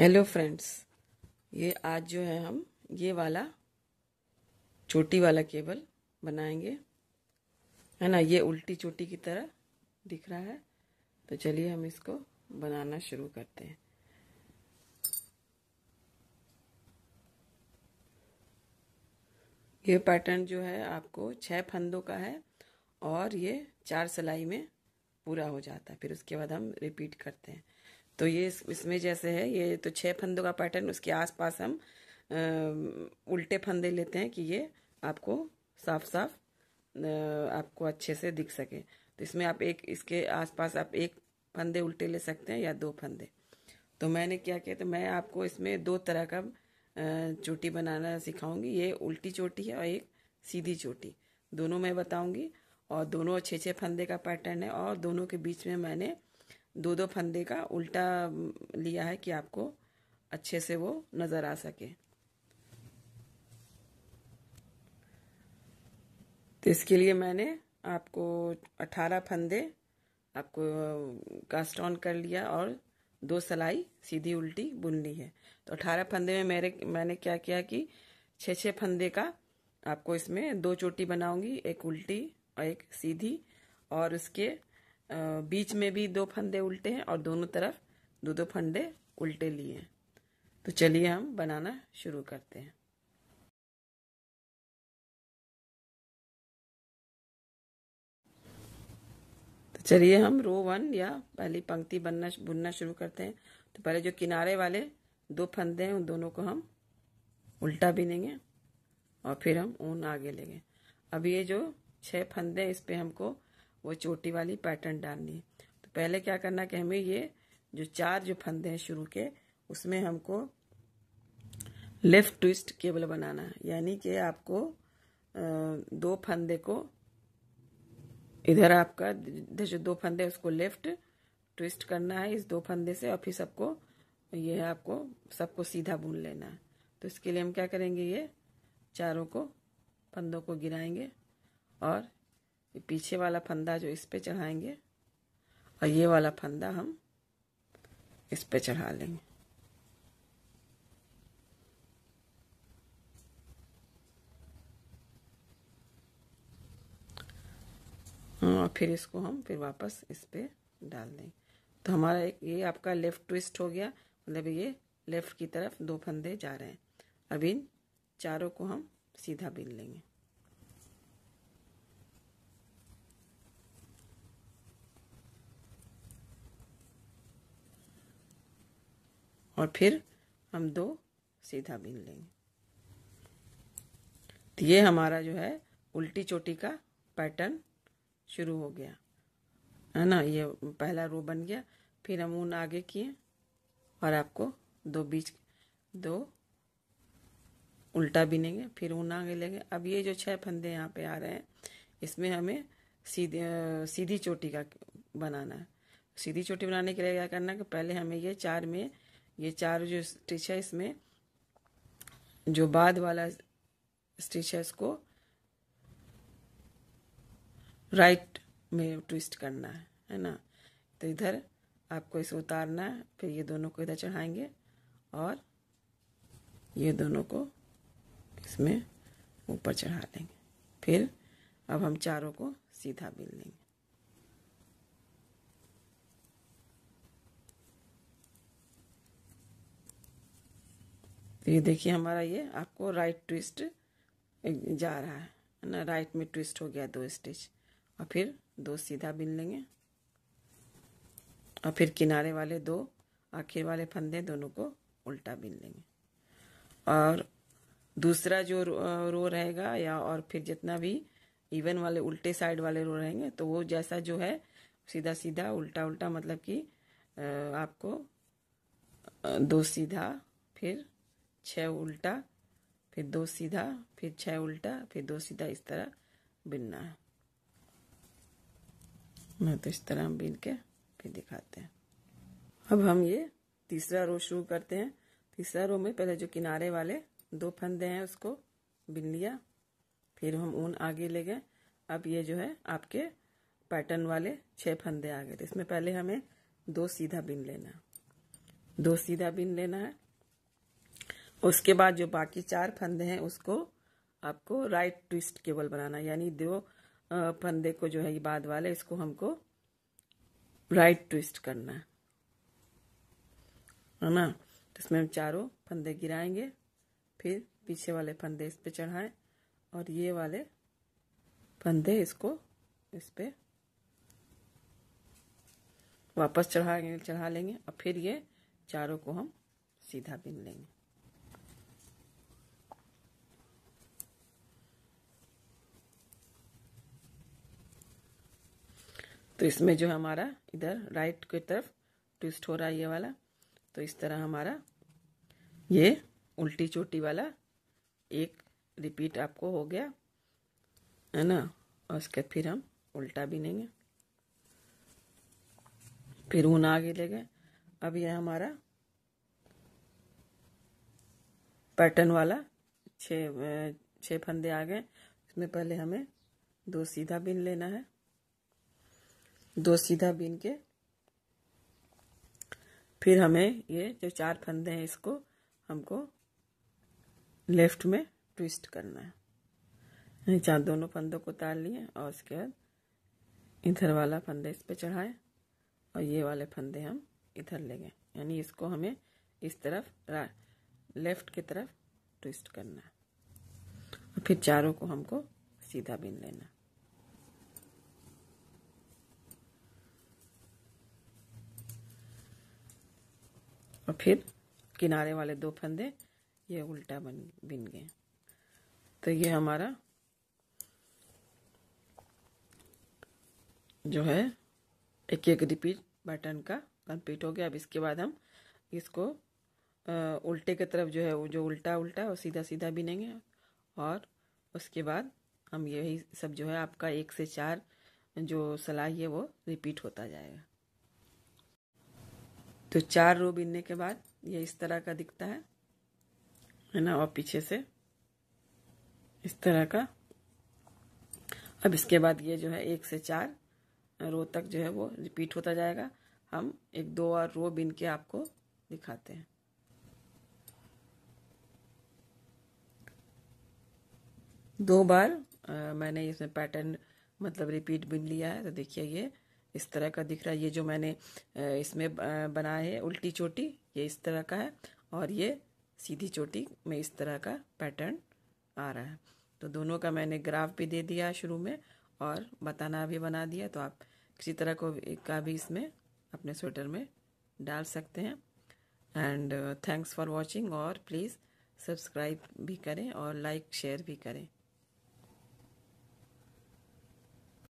hello friends ये आज जो है हम ये वाला चोटी वाला केबल बनाएंगे है ना ये उल्टी चोटी की तरह दिख रहा है तो चलिए हम इसको बनाना शुरू करते हैं ये पैटर्न जो है आपको छः फंदों का है और ये चार सिलाई में पूरा हो जाता है फिर उसके बाद हम रिपीट करते हैं तो ये इसमें जैसे है ये तो छः फंदों का पैटर्न उसके आसपास हम उल्टे फंदे लेते हैं कि ये आपको साफ साफ आपको अच्छे से दिख सके तो इसमें आप एक इसके आसपास आप एक फंदे उल्टे ले सकते हैं या दो फंदे तो मैंने क्या किया तो मैं आपको इसमें दो तरह का चोटी बनाना सिखाऊंगी ये उल्टी चोटी है और एक सीधी चोटी दोनों मैं बताऊंगी और दोनों छः छः फंदे का पैटर्न है और दोनों के बीच में मैंने दो दो फंदे का उल्टा लिया है कि आपको अच्छे से वो नज़र आ सके तो इसके लिए मैंने आपको 18 फंदे आपको कास्ट ऑन कर लिया और दो सलाई सीधी उल्टी बुन ली है तो 18 फंदे में मेरे मैंने क्या किया कि छः छः फंदे का आपको इसमें दो चोटी बनाऊंगी एक उल्टी और एक सीधी और उसके बीच में भी दो फंदे उल्टे हैं और दोनों तरफ दो दो फंदे उल्टे लिए हैं तो चलिए हम बनाना शुरू करते हैं तो चलिए हम रो वन या पहली पंक्ति बनना बुनना शुरू करते हैं तो पहले जो किनारे वाले दो फंदे हैं उन दोनों को हम उल्टा बिनेंगे और फिर हम ऊन आगे लेंगे अब ये जो छह फंदे इस पे हमको वो चोटी वाली पैटर्न डालनी है तो पहले क्या करना कि हमें ये जो चार जो फंदे हैं शुरू के उसमें हमको लेफ्ट ट्विस्ट केबल बनाना है यानी कि आपको दो फंदे को इधर आपका जो दो फंदे उसको लेफ्ट ट्विस्ट करना है इस दो फंदे से और फिर सबको ये है आपको सबको सीधा बुन लेना है तो इसके लिए हम क्या करेंगे ये चारों को फंदों को गिराएंगे और ये पीछे वाला फंदा जो इस पे चढ़ाएंगे और ये वाला फंदा हम इस पे चढ़ा लेंगे हाँ, और फिर इसको हम फिर वापस इस पे डाल देंगे तो हमारा एक ये आपका लेफ़्ट ट्विस्ट हो गया मतलब ये लेफ़्ट की तरफ दो फंदे जा रहे हैं अब इन चारों को हम सीधा बिन लेंगे और फिर हम दो सीधा बीन लेंगे तो ये हमारा जो है उल्टी चोटी का पैटर्न शुरू हो गया है ना ये पहला रो बन गया फिर हम ऊन आगे किए और आपको दो बीच दो उल्टा बिनेंगे फिर ऊन आगे लेंगे अब ये जो छह फंदे यहाँ पे आ रहे हैं इसमें हमें सीधे सीधी चोटी का बनाना है सीधी चोटी बनाने के लिए क्या करना है कि पहले हमें ये चार में ये चार जो स्टिच है इसमें जो बाद वाला स्टिच है उसको राइट में ट्विस्ट करना है है ना तो इधर आपको इसे उतारना है फिर ये दोनों को इधर चढ़ाएंगे और ये दोनों को इसमें ऊपर चढ़ा लेंगे फिर अब हम चारों को सीधा बिल लेंगे ये देखिए हमारा ये आपको राइट ट्विस्ट जा रहा है ना राइट में ट्विस्ट हो गया दो स्टिच और फिर दो सीधा बिन लेंगे और फिर किनारे वाले दो आखिर वाले फंदे दोनों को उल्टा बिन लेंगे और दूसरा जो रो रहेगा या और फिर जितना भी इवन वाले उल्टे साइड वाले रो रहेंगे तो वो जैसा जो है सीधा सीधा उल्टा उल्टा मतलब कि आपको दो सीधा फिर छः उल्टा फिर दो सीधा फिर छः उल्टा फिर दो सीधा इस तरह बिनना है मैं तो इस तरह बीन के फिर दिखाते हैं अब हम ये तीसरा रो शुरू करते हैं तीसरा रो में पहले जो किनारे वाले दो फंदे हैं उसको बिन लिया फिर हम ऊन आगे ले गए अब ये जो है आपके पैटर्न वाले छह फंदे आ गए तो इसमें पहले हमें दो सीधा बिन लेना दो सीधा बिन लेना है उसके बाद जो बाकी चार फंदे हैं उसको आपको राइट ट्विस्ट केबल बनाना यानी दो फंदे को जो है ये बाद वाले इसको हमको राइट ट्विस्ट करना है है ना तो इसमें हम चारों फंदे गिराएंगे फिर पीछे वाले फंदे इस पे चढ़ाएं और ये वाले फंदे इसको इस पे वापस चढ़ा चढ़ा लेंगे और फिर ये चारों को हम सीधा बिन लेंगे तो इसमें जो हमारा इधर राइट की तरफ ट्विस्ट हो रहा है ये वाला तो इस तरह हमारा ये उल्टी चोटी वाला एक रिपीट आपको हो गया है ना और उसके फिर हम उल्टा भी लेंगे फिर ऊन आगे ले गए अब यह हमारा पैटर्न वाला छः छः फंदे आ गए इसमें पहले हमें दो सीधा बिन लेना है दो सीधा बीन के फिर हमें ये जो चार फंदे हैं इसको हमको लेफ्ट में ट्विस्ट करना है चार दोनों फंदों को उतार लिए और उसके बाद इधर वाला फंदे इस पे चढ़ाए और ये वाले फंदे हम इधर ले गए यानी इसको हमें इस तरफ लेफ्ट की तरफ ट्विस्ट करना है और फिर चारों को हमको सीधा बीन लेना और फिर किनारे वाले दो फंदे ये उल्टा बन बिन गए तो ये हमारा जो है एक एक रिपीट बटन का कंप्लीट हो गया अब इसके बाद हम इसको आ, उल्टे की तरफ जो है वो जो उल्टा उल्टा और सीधा सीधा बिनेंगे और उसके बाद हम यही सब जो है आपका एक से चार जो सलाई है वो रिपीट होता जाएगा तो चार रो बीनने के बाद ये इस तरह का दिखता है है ना और पीछे से इस तरह का अब इसके बाद ये जो है एक से चार रो तक जो है वो रिपीट होता जाएगा हम एक दो और रो बिन के आपको दिखाते हैं दो बार आ, मैंने इसमें पैटर्न मतलब रिपीट बिन लिया है तो देखिए ये इस तरह का दिख रहा है ये जो मैंने इसमें बनाया है उल्टी चोटी ये इस तरह का है और ये सीधी चोटी में इस तरह का पैटर्न आ रहा है तो दोनों का मैंने ग्राफ भी दे दिया शुरू में और बताना भी बना दिया तो आप किसी तरह को का भी इसमें अपने स्वेटर में डाल सकते हैं एंड थैंक्स फॉर वॉचिंग और प्लीज़ सब्सक्राइब भी करें और लाइक शेयर भी करें